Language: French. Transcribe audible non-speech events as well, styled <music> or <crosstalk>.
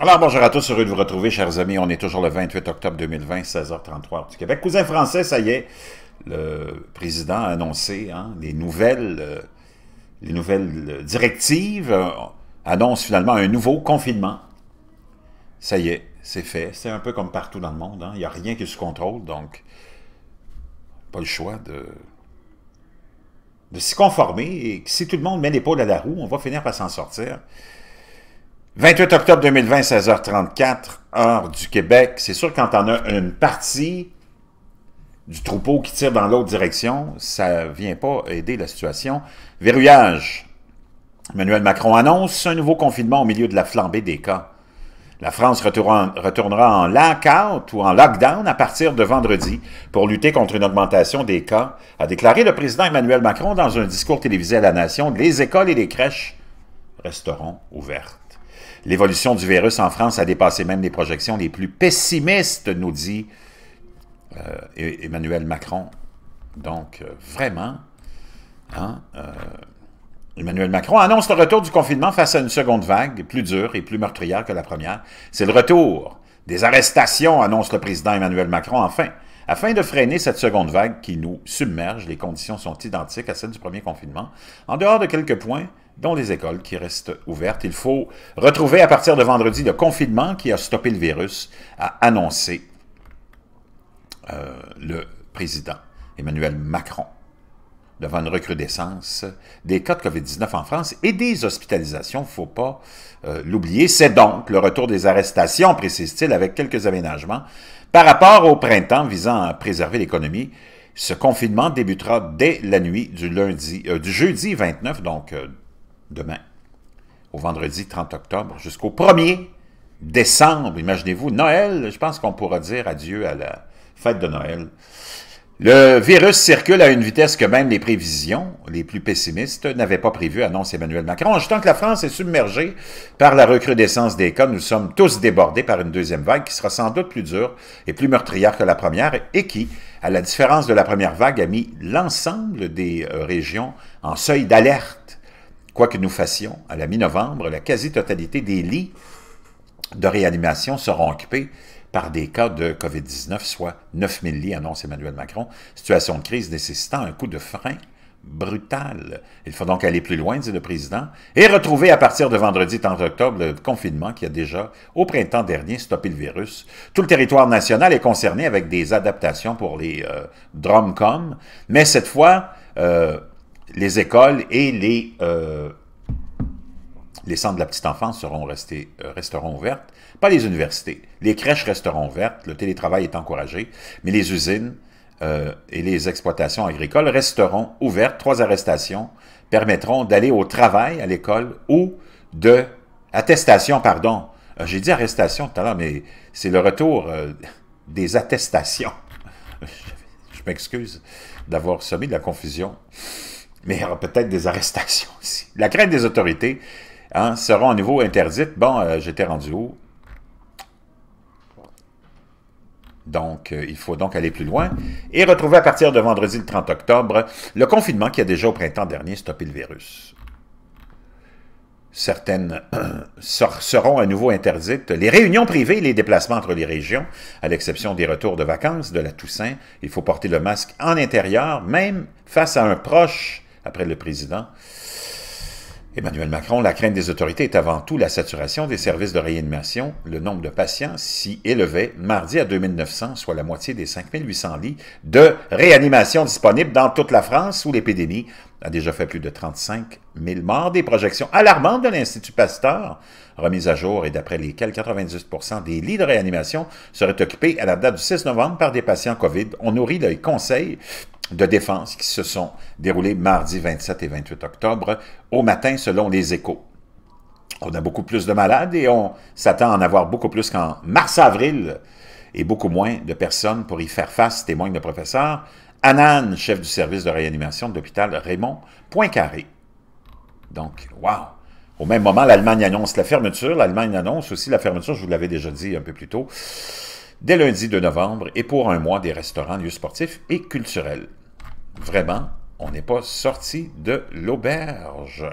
Alors, bonjour à tous, heureux de vous retrouver, chers amis. On est toujours le 28 octobre 2020, 16h33 du Québec. Cousin français, ça y est, le président a annoncé hein, les, nouvelles, euh, les nouvelles euh, directives, euh, annonce finalement un nouveau confinement. Ça y est, c'est fait. C'est un peu comme partout dans le monde. Hein. Il n'y a rien qui se contrôle, donc pas le choix de, de s'y conformer. Et si tout le monde met l'épaule à la roue, on va finir par s'en sortir. 28 octobre 2020, 16h34, heure du Québec. C'est sûr, quand on a une partie du troupeau qui tire dans l'autre direction, ça ne vient pas aider la situation. Verrouillage. Emmanuel Macron annonce un nouveau confinement au milieu de la flambée des cas. La France retournera en lockout ou en lockdown à partir de vendredi pour lutter contre une augmentation des cas, a déclaré le président Emmanuel Macron dans un discours télévisé à la nation. Les écoles et les crèches resteront ouvertes. L'évolution du virus en France a dépassé même les projections les plus pessimistes, nous dit euh, Emmanuel Macron. Donc, euh, vraiment, hein, euh, Emmanuel Macron annonce le retour du confinement face à une seconde vague plus dure et plus meurtrière que la première. C'est le retour des arrestations, annonce le président Emmanuel Macron, enfin. Afin de freiner cette seconde vague qui nous submerge, les conditions sont identiques à celles du premier confinement, en dehors de quelques points dont les écoles qui restent ouvertes. Il faut retrouver à partir de vendredi le confinement qui a stoppé le virus, a annoncé euh, le président Emmanuel Macron devant une recrudescence des cas de COVID-19 en France et des hospitalisations, il ne faut pas euh, l'oublier. C'est donc le retour des arrestations, précise-t-il, avec quelques aménagements. Par rapport au printemps visant à préserver l'économie, ce confinement débutera dès la nuit du lundi, euh, du jeudi 29, donc demain, au vendredi 30 octobre, jusqu'au 1er décembre, imaginez-vous, Noël, je pense qu'on pourra dire adieu à la fête de Noël. Le virus circule à une vitesse que même les prévisions les plus pessimistes n'avaient pas prévu, annonce Emmanuel Macron. En que la France est submergée par la recrudescence des cas, nous sommes tous débordés par une deuxième vague qui sera sans doute plus dure et plus meurtrière que la première et qui, à la différence de la première vague, a mis l'ensemble des euh, régions en seuil d'alerte Quoi que nous fassions, à la mi-novembre, la quasi-totalité des lits de réanimation seront occupés par des cas de COVID-19, soit 9000 lits, annonce Emmanuel Macron, situation de crise nécessitant un coup de frein brutal. Il faut donc aller plus loin, dit le président, et retrouver à partir de vendredi 30 octobre le confinement qui a déjà, au printemps dernier, stoppé le virus. Tout le territoire national est concerné avec des adaptations pour les drum euh, DROMCOM, mais cette fois, euh, les écoles et les, euh, les centres de la petite enfance seront restés, euh, resteront ouvertes. Pas les universités. Les crèches resteront ouvertes. Le télétravail est encouragé. Mais les usines euh, et les exploitations agricoles resteront ouvertes. Trois arrestations permettront d'aller au travail à l'école ou de... Attestation, pardon. J'ai dit arrestation tout à l'heure, mais c'est le retour des attestations. <laughs> je m'excuse d'avoir semé de la confusion mais il y aura peut-être des arrestations <laughs> aussi. La crainte des autorités hein, sera à niveau interdite. Bon, euh, j'étais rendu haut. Donc, euh, il faut donc aller plus loin et retrouver à partir de vendredi le 30 octobre le confinement qui a déjà au printemps dernier stoppé le virus. Certaines <clears throat> seront à nouveau interdites. Les réunions privées les déplacements entre les régions, à l'exception des retours de vacances de la Toussaint, il faut porter le masque en intérieur, même face à un proche après le président Emmanuel Macron, la crainte des autorités est avant tout la saturation des services de réanimation. Le nombre de patients s'y élevait mardi à 2900, soit la moitié des 5800 lits de réanimation disponibles dans toute la France où l'épidémie a déjà fait plus de 35 000 morts. Des projections alarmantes de l'Institut Pasteur, remises à jour et d'après lesquelles 98 des lits de réanimation seraient occupés à la date du 6 novembre par des patients COVID. On nourrit les conseils de défense qui se sont déroulées mardi 27 et 28 octobre au matin selon les échos. On a beaucoup plus de malades et on s'attend à en avoir beaucoup plus qu'en mars-avril et beaucoup moins de personnes pour y faire face, témoigne le professeur Anan, chef du service de réanimation de l'hôpital Raymond Poincaré. Donc, wow! Au même moment, l'Allemagne annonce la fermeture. L'Allemagne annonce aussi la fermeture, je vous l'avais déjà dit un peu plus tôt, dès lundi 2 novembre et pour un mois des restaurants, lieux sportifs et culturels vraiment, on n'est pas sorti de l'auberge.